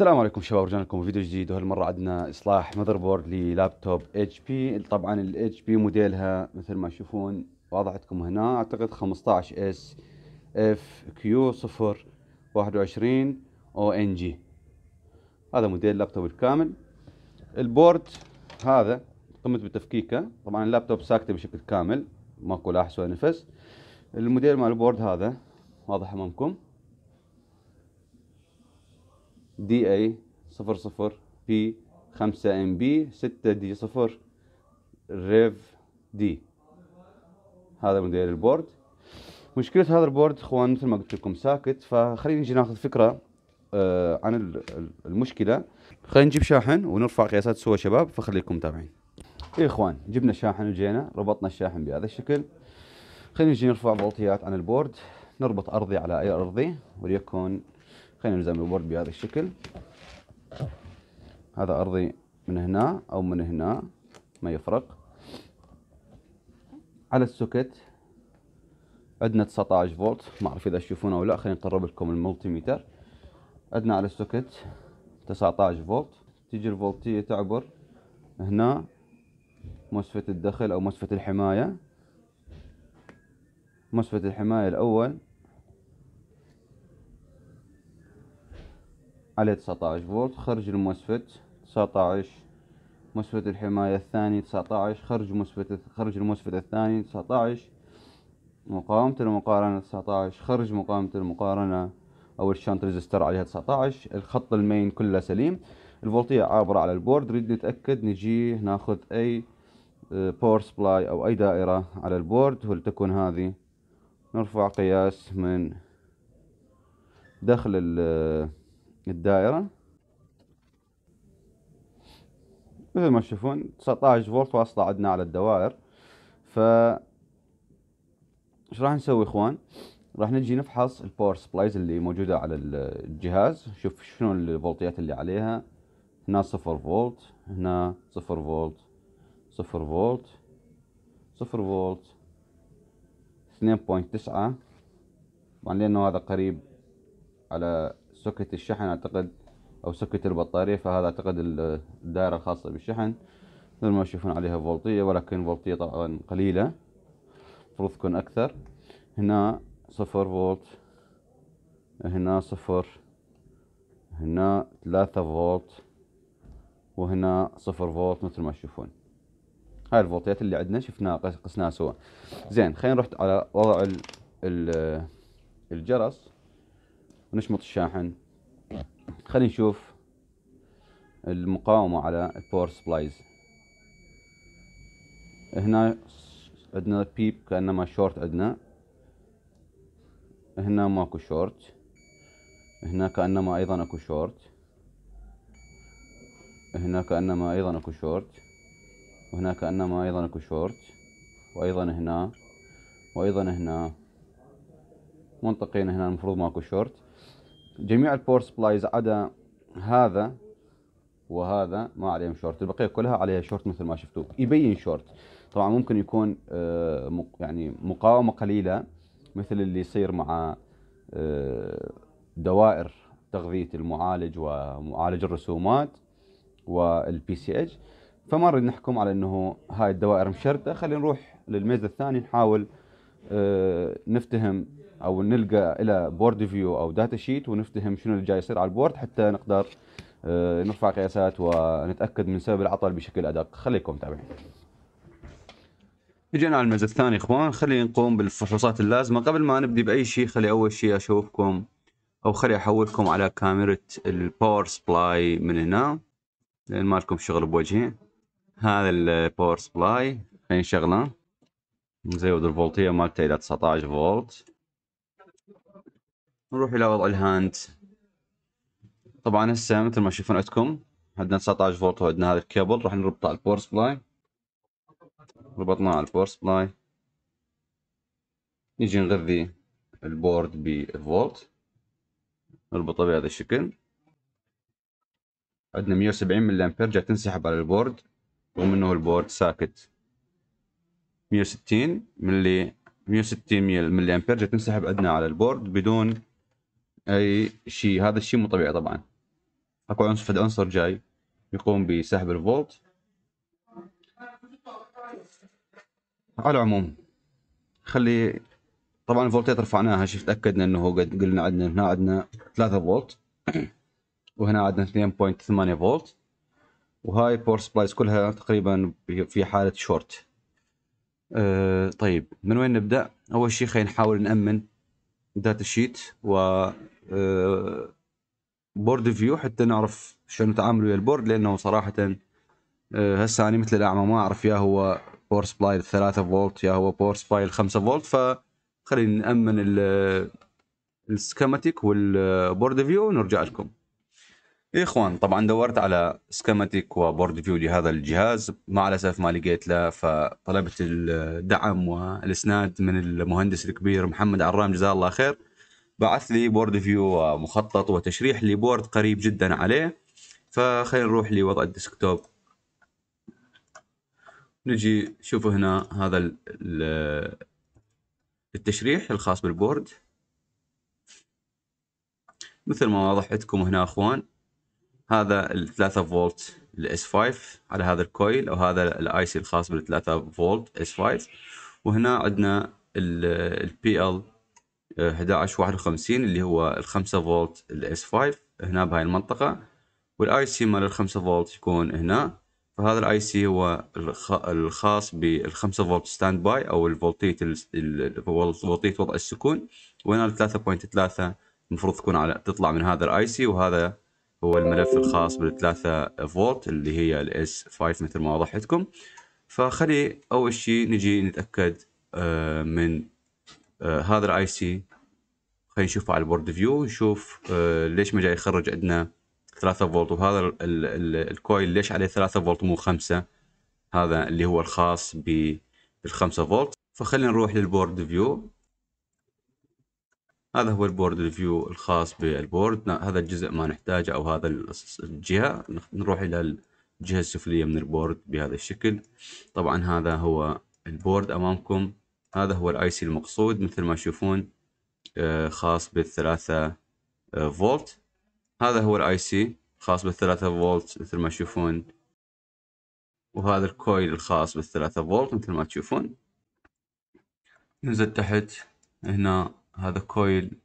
السلام عليكم شباب رجعنا لكم فيديو جديد وهالمره عندنا اصلاح ماذر بورد للابتوب اتش بي طبعا الاتش بي موديلها مثل ما تشوفون واضح عندكم هنا اعتقد 15 اس اف كيو 0 21 او ان جي هذا موديل اللابتوب الكامل البورد هذا قمت بتفكيكه طبعا اللابتوب ساكته بشكل كامل ماكو لا حس ولا نفس الموديل مال البورد هذا واضح امامكم دي اي صفر صفر بي خمسة ام بي ستة دي صفر ريف دي هذا موديل البورد مشكلة هذا البورد اخوان مثل ما قلت لكم ساكت فخلينا نجي ناخذ فكرة آه عن المشكلة خلينا نجيب شاحن ونرفع قياسات سوا شباب فخليكم متابعين اي اخوان جبنا شاحن وجينا ربطنا الشاحن بهذا الشكل خلينا نجي نرفع فولتيات عن البورد نربط ارضي على اي ارضي وليكن خلينا نلزم البورد بهذا الشكل هذا أرضي من هنا أو من هنا ما يفرق على السوكت عندنا 19 فولت ما أعرف إذا تشوفونه أو لا خلينا نقرب لكم الملتيميتر عندنا على السوكت 19 فولت تجي الفولتية تعبر هنا مسفة الدخل أو مسفة الحماية مسفة الحماية الأول على 19 فولت خرج الموسفت 19 مسفت الحماية الثاني 19 خرج مسفت خرج المسفت الثاني 19 مقاومة المقارنة 19 خرج مقاومة المقارنة أو الشانت ريزستر عليها 19 الخط المين كله سليم الفولتية عابرة على البورد نريد نتأكد نجي ناخذ أي باور آه، سبلاي أو أي دائرة على البورد ولتكون هذه نرفع قياس من داخل آه، الدائرة مثل ما تشوفون 19 فولت واصلة عندنا على الدوائر ف ايش راح نسوي اخوان راح نجي نفحص الباور سبلايز اللي موجودة على الجهاز نشوف شنو الفولتيات اللي عليها هنا صفر فولت هنا صفر فولت صفر فولت صفر فولت اثنين بوينت تسعة طبعا لأنه هذا قريب على سكت الشحن اعتقد او سكت البطارية فهذا اعتقد الدائرة الخاصة بالشحن مثل ما تشوفون عليها فولتية ولكن فولتية طبعا قليلة المفروض تكون اكثر هنا صفر فولت هنا صفر هنا ثلاثة فولت وهنا صفر فولت مثل ما تشوفون هاي الفولتيات اللي عندنا شفناها قسناها سوا زين خلينا نروح على وضع ال الجرس ونشمط الشاحن خلينا نشوف المقاومة على الباور سبلايز هنا عندنا بيب كأنما شورت عندنا هنا ماكو شورت هنا كأنما أيضا أكو شورت هنا كأنما أيضا أكو شورت وهنا كأنما أيضا أكو شورت وأيضا هنا وأيضا هنا منطقيا هنا المفروض ماكو شورت جميع الباور سبلايز عدا هذا وهذا ما عليهم شورت البقيه كلها عليها شورت مثل ما شفتوا يبين شورت طبعا ممكن يكون آه، يعني مقاومه قليله مثل اللي يصير مع آه، دوائر تغذيه المعالج ومعالج الرسومات والبي سي اتش فما نريد نحكم على انه هاي الدوائر مشرده خلينا نروح للميزه الثانيه نحاول نفتهم او نلقى الى بورد فيو او داتا شيت ونفتهم شنو اللي جاي يصير على البورد حتى نقدر آه، نرفع قياسات ونتاكد من سبب العطل بشكل ادق خليكم متابعين اجينا على المجال الثاني اخوان خلينا نقوم بالفحوصات اللازمه قبل ما نبدي باي شيء خلي اول شيء اشوفكم او خلي احولكم على كاميرا الباور سبلاي من هنا لان ما لكم شغل بوجهي هذا الباور سبلاي خلينا نشغله نزود الفولتية مالته إلى 19 فولت نروح إلى وضع الهاند طبعا هسه مثل ما تشوفون عندكم عندنا 19 فولت وعندنا هذا الكابل راح نربطه على الباور سبلاي ربطناه على الباور سبلاي نجي نغذي البورد بالفولت نربطه بهذا الشكل عندنا 170 ملي امبير جاي تنسحب على البورد رغم انه البورد ساكت 160 ملي 160 ملي امبير جت تنسحب عندنا على البورد بدون اي شيء هذا الشيء مو طبيعي طبعا اكو عنصر فد عنصر جاي يقوم بسحب الفولت على العموم خلي طبعا الفولتات رفعناها شفت تاكدنا انه قد قلنا عندنا هنا عندنا 3 فولت وهنا عندنا 2.8 فولت وهاي بور سبلايز كلها تقريبا في حاله شورت أه طيب من وين نبدا؟ اول شيء خلينا نحاول نامن داتا شيت و بورد آه، فيو حتى نعرف شنو نتعامل ويا البورد لانه صراحه آه، هسه انا مثل الاعمى ما اعرف يا هو باور سبلاي 3 فولت يا هو باور سبلاي 5 فولت فخلينا نامن السكيماتيك والبورد فيو ونرجع لكم إيه اخوان طبعا دورت على سكيماتيك وبورد فيو لهذا الجهاز مع الاسف ما لقيت له فطلبت الدعم والاسناد من المهندس الكبير محمد عرام جزاه الله خير بعث لي بورد فيو ومخطط وتشريح لبورد قريب جدا عليه فخلينا نروح لوضع الديسكتوب نجي شوفوا هنا هذا التشريح الخاص بالبورد مثل ما وضحتكم هنا اخوان هذا ال 3 فولت الاس 5 على هذا الكويل او هذا الاي سي الخاص بال 3 فولت اس 5 وهنا عندنا البي ال 1151 اللي هو ال 5 فولت الاس 5 هنا بهاي المنطقه والاي سي مال ال 5 فولت يكون هنا فهذا الاي سي هو الخاص بال 5 فولت ستاند باي او الفولتيت وضع السكون وهنا ال 3.3 المفروض تكون على تطلع من هذا الاي سي وهذا هو الملف الخاص 3 فولت اللي هي s 5 مثل ما وضحتكم فخلي اول شيء نجي نتاكد آه، من آه، هذا الاي سي خلينا نشوفه على البورد فيو نشوف آه، ليش ما جاي يخرج عندنا 3 فولت وهذا الكويل ليش عليه 3 فولت مو 5 هذا اللي هو الخاص بال 5 فولت فخلينا نروح للبورد فيو هذا هو البورد ريفيو الخاص بالبورد هذا الجزء ما نحتاجه أو هذا الجهة نروح إلى الجهة السفلية من البورد بهذا الشكل طبعا هذا هو البورد أمامكم هذا هو الاي سي المقصود مثل ما تشوفون آه، خاص بالثلاثة آه، فولت هذا هو الاي سي خاص بالثلاثة فولت مثل ما تشوفون وهذا الكويل الخاص بالثلاثة فولت مثل ما تشوفون ننزل تحت هنا هذا كويل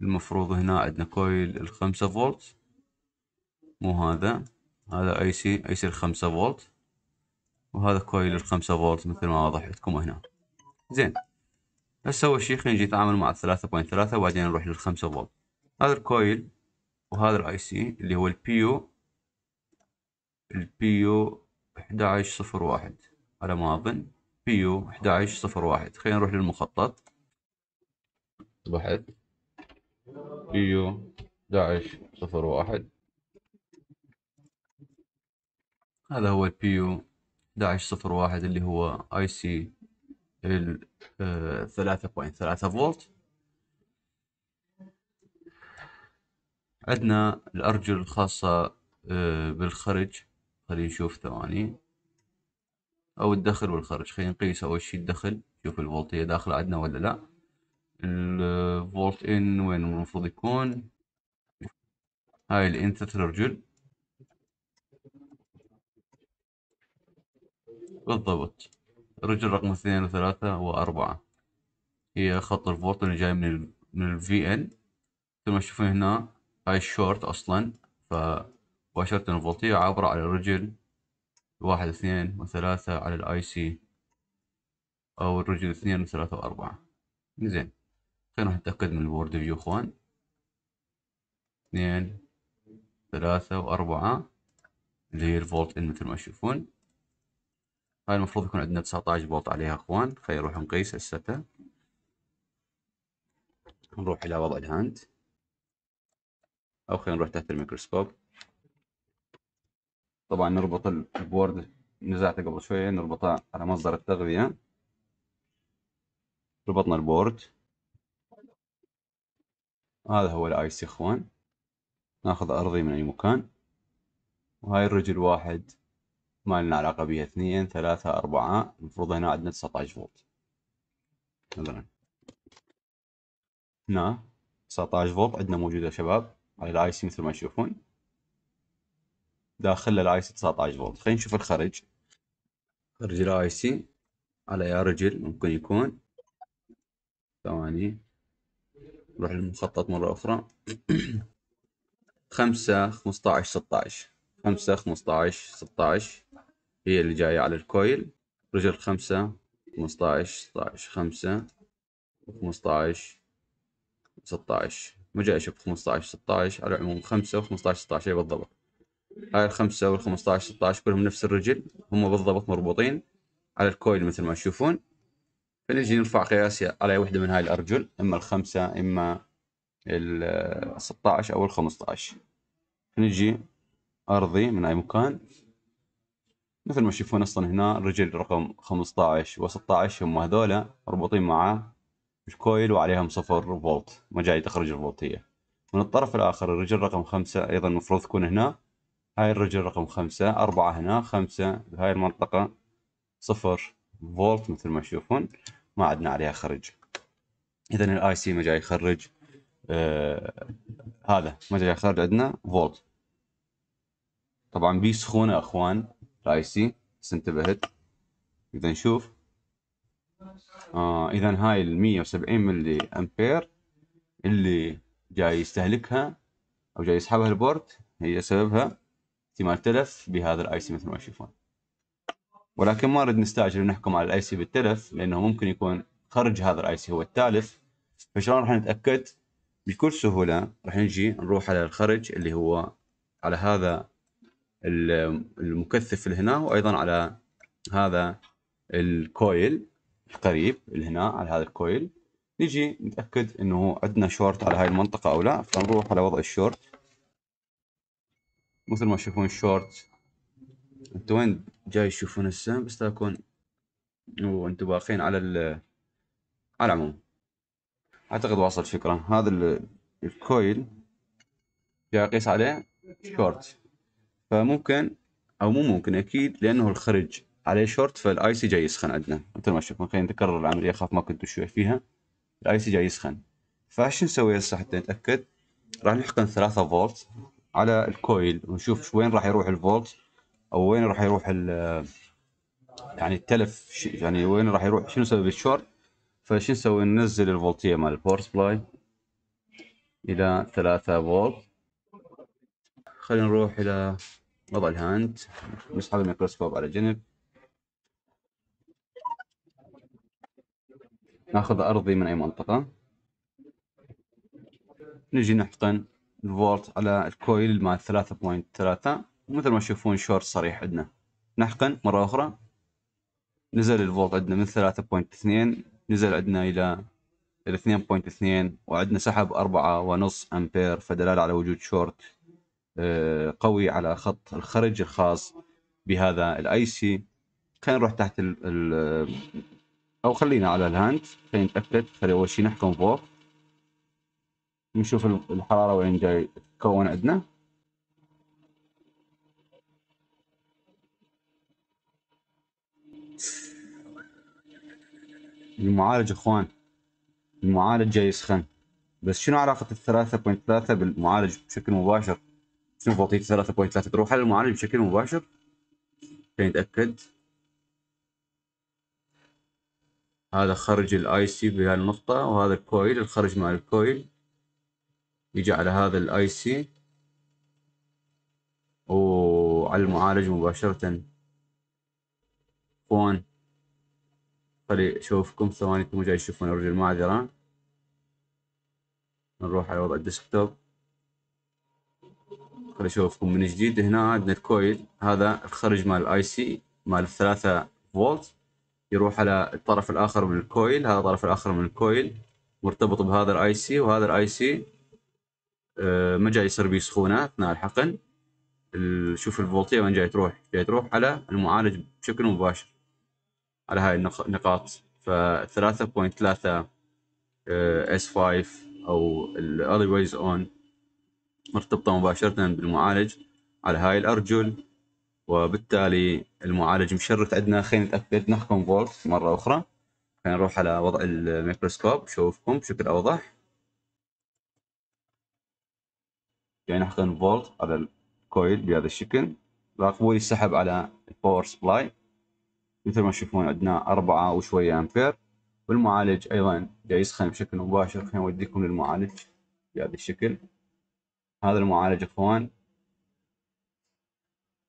المفروض هنا عندنا كويل الخمسة فولت مو هذا هذا اي سي اي سي الخمسة فولت وهذا كويل الخمسة فولت مثل ما واضح لكم هنا زين هسه اول شي خلينا نجي نتعامل مع الثلاثة بوينت ثلاثة وبعدين نروح للخمسة فولت هذا الكويل وهذا الاي سي اللي هو البي يو احدى عشر صفر واحد على ما اظن بيو احدى عشر صفر واحد خلينا نروح للمخطط بحث يو 11 صفر واحد هذا هو البي يو 11 صفر واحد اللي هو اي سي ال 3.3 فولت عندنا الارجل الخاصة آه، بالخرج خلينا نشوف ثواني او الدخل والخرج خلينا نقيس اول شي الدخل شوف الفولتية داخلة عندنا ولا لا الفولت ان وين المفروض يكون هاي الان ترجل بالضبط رجل رقم اثنين وثلاثة وأربعة هي خط الفولت اللي جاي من ال من الفي ان مثل ما تشوفون هنا هاي الشورت أصلا فمباشرة الفولتية عابرة على الرجل واحد اثنين وثلاثة على الاي سي أو الرجل اثنين وثلاثة وأربعة زين خلينا نتأكد من الورد فيو اخوان اثنين ثلاثة وأربعة اللي هي الفولت إن مثل ما تشوفون هاي المفروض يكون عندنا 19 فولت عليها اخوان خلينا نروح نقيس هسته نروح إلى وضع الهاند أو خلينا نروح تحت الميكروسكوب طبعا نربط البورد نزعته قبل شوية نربطه على مصدر التغذية ربطنا البورد هذا هو الايس يا اخوان ناخذ ارضي من اي مكان وهاي الرجل واحد ما لنا علاقة بيها اثنين ثلاثة أربعة المفروض هنا عندنا 19 فولت مثلا هنا 19 فولت عندنا موجودة شباب على الايس مثل ما تشوفون داخل الايس 19 فولت خلينا نشوف الخرج خرج الايس على يا رجل ممكن يكون ثواني نروح للمخطط مرة أخرى خمسة خمستاعش ستاعش خمسة خمستاعش ستاعش هي اللي جاية على الكويل رجل خمسة خمستاعش ستاعش خمسة وخمسطعش ستاعش ما جاي أشوف خمستاعش ستاعش على العموم خمسة وخمسطعش ستاعش هي بالضبط هاي الخمسة والخمستاعش ستاعش كلهم نفس الرجل هم بالضبط مربوطين على الكويل مثل ما تشوفون فنجي نرفع قياس على وحده من هاي الارجل اما الخمسه اما ال 16 او ال 15 نجي ارضي من اي مكان مثل ما تشوفون اصلا هنا رجل رقم 15 و16 هم هذولا مربوطين معاه كويل وعليهم صفر فولت ما جاي تخرج الفولتيه من الطرف الاخر الرجل رقم 5 ايضا المفروض تكون هنا هاي الرجل رقم 5 4 هنا 5 بهاي المنطقة صفر فولت مثل ما تشوفون ما عدنا عليها خرج اذا الاي سي ما جاي يخرج آه هذا ما جاي يخرج عندنا فولت طبعا بي سخونه اخوان الاي سي بس انتبهت اذا نشوف آه اذا هاي ال 170 ملي امبير اللي جاي يستهلكها او جاي يسحبها البورت هي سببها احتمال تلف بهذا الاي سي مثل ما تشوفون ولكن ما نريد نستعجل ونحكم على الاي سي بالتلف لانه ممكن يكون خرج هذا الاي سي هو التالف فشلون راح نتاكد بكل سهوله راح نجي نروح على الخرج اللي هو على هذا المكثف اللي هنا وايضا على هذا الكويل القريب اللي هنا على هذا الكويل نجي نتاكد انه عندنا شورت على هاي المنطقه او لا فنروح على وضع الشورت مثل ما تشوفون الشورت انت وين جاي تشوفون هسه بس تكون وانتم باقين على ال على العموم اعتقد واصل فكرة هذا الكويل جاي اقيس عليه شورت فممكن او مو ممكن اكيد لانه الخرج عليه شورت فالاي سي جاي يسخن عندنا مثل ما شفنا خلينا نكرر العملية خاف ما كنتوا شوي فيها الاي سي جاي يسخن فايش نسوي هسه حتى نتاكد راح نحقن ثلاثة فولت على الكويل ونشوف وين راح يروح الفولت او وين راح يروح يعني التلف يعني وين راح يروح شنو سبب الشورت فشو نسوي ننزل الفولتيه مال الباور سبلاي الى 3 فولت خلينا نروح الى وضع الهاند نسحب الميكروسكوب على جنب ناخذ ارضي من اي منطقة نجي نحقن الفولت على الكويل مال 3.3 ومثل ما تشوفون شورت صريح عندنا نحقن مرة أخرى نزل الفولت عندنا من 3.2 نزل عندنا إلى 2.2 وعندنا سحب أربعة ونص أمبير فدلالة على وجود شورت آه، قوي على خط الخرج الخاص بهذا الاي سي خلينا نروح تحت الـ الـ او خلينا على الهاند خلينا نتاكد خلينا اول شيء نحكم فوق نشوف الحراره وين جاي تتكون عندنا المعالج اخوان المعالج جاي يسخن بس شنو علاقة ال 3.3 بالمعالج بشكل مباشر؟ شنو فولتية 3.3 تروح على المعالج بشكل مباشر؟ خلينا نتأكد هذا خرج الاي سي بهاي النقطة وهذا الكويل الخرج مال الكويل يجي على هذا الاي سي وعلى المعالج مباشرة اخوان اشوفكم شوفكم انتم جاي تشوفون الرجل معذرة نروح على وضع الديسكتوب خلي اشوفكم من جديد هنا عندنا الكويل هذا الخرج مال الاي سي مال الثلاثة فولت يروح على الطرف الاخر من الكويل هذا الطرف الاخر من الكويل مرتبط بهذا الاي سي وهذا الاي آه، سي ما جاي يصير بيه سخونة اثناء الحقن شوف الفولتية وين جاي تروح جاي تروح على المعالج بشكل مباشر على هاي النقاط ف 3.3 اس 5 او ويز اون مرتبطه مباشره بالمعالج على هاي الارجل وبالتالي المعالج مشرت عندنا خلينا نتاكد نحكم فولت مره اخرى خلينا نروح على وضع الميكروسكوب شوفكم بشكل اوضح يعني نحكم فولت على الكويل بهذا الشكل راقبوا السحب على الباور سبلاي مثل ما تشوفون عندنا أربعة وشوية أمبير والمعالج أيضا جاي يسخن بشكل مباشر خليني أوديكم للمعالج بهذا الشكل هذا المعالج أخوان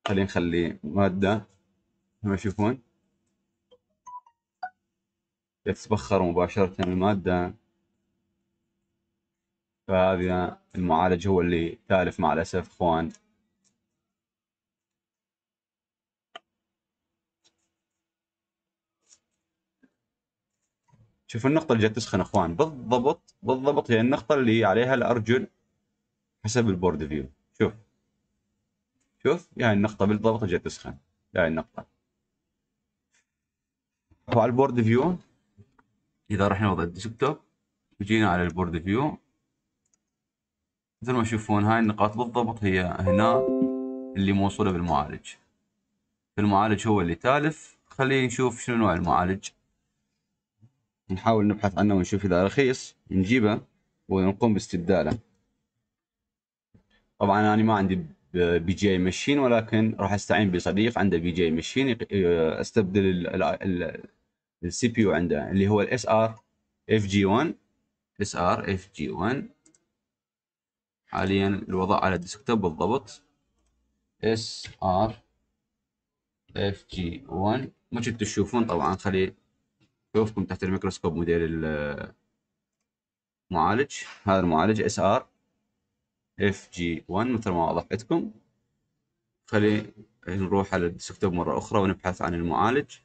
خلينا نخلي مادة مثل ما تشوفون يتبخر مباشرة المادة فهذا المعالج هو اللي تالف مع الأسف أخوان شوف النقطة اللي جت تسخن اخوان بالضبط بالضبط هي النقطة اللي عليها الارجل حسب البورد فيو شوف شوف هاي يعني النقطة بالضبط جت تسخن هاي يعني النقطة وعلى البورد فيو اذا رحنا وضع الديسكتوب وجينا على البورد فيو مثل ما تشوفون هاي النقاط بالضبط هي هنا اللي موصولة بالمعالج المعالج هو اللي تالف خلينا نشوف شنو نوع المعالج نحاول نبحث عنه ونشوف إذا رخيص نجيبه ونقوم باستبداله طبعا أنا ما عندي بي جي ماشين ولكن راح استعين بصديق عنده بي جي ماشين آه، استبدل السي بي يو عنده اللي هو الاس ار اف جي 1 اس ار اف جي 1 حاليا الوضع على الديسكتوب بالضبط اس ار اف جي 1 مثل تشوفون طبعا خلي شوفكم تحت الميكروسكوب موديل المعالج هذا المعالج اس ار اف جي 1 مثل ما وضحتكم عندكم خلي نروح على الديسكتوب مرة أخرى ونبحث عن المعالج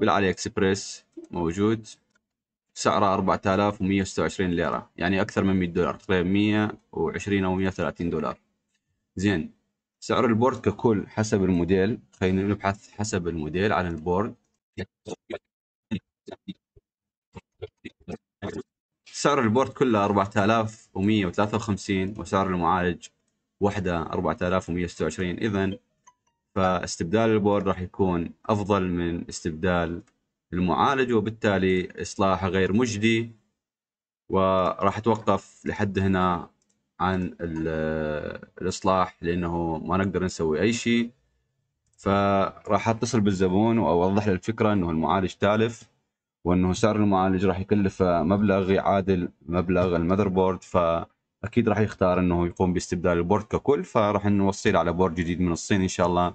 بالعلي اكسبريس موجود سعره 4126 ليرة يعني أكثر من 100 دولار تقريبا 120 أو 130 دولار زين سعر البورد ككل حسب الموديل خلينا نبحث حسب الموديل عن البورد سعر البورد كله 4153 وسعر المعالج وحده 4126 اذا فاستبدال البورد راح يكون افضل من استبدال المعالج وبالتالي اصلاحه غير مجدي وراح اتوقف لحد هنا عن الاصلاح لانه ما نقدر نسوي اي شيء فراح اتصل بالزبون واوضح له الفكره انه المعالج تالف وانه سعر المعالج راح يكلفه مبلغ يعادل مبلغ المذر بورد فاكيد راح يختار انه يقوم باستبدال البورد ككل فراح نوصل على بورد جديد من الصين ان شاء الله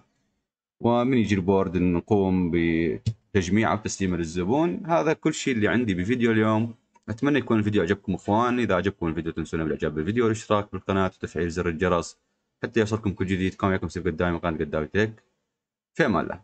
ومن يجي البورد نقوم بتجميعه وتسليمه للزبون هذا كل شيء اللي عندي بفيديو اليوم اتمنى يكون الفيديو عجبكم اخوان اذا عجبكم الفيديو تنسونا بالاعجاب بالفيديو والاشتراك بالقناه وتفعيل زر الجرس حتى يوصلكم كل جديد كان معكم سيف قدامي قناه قدامي تك temalar.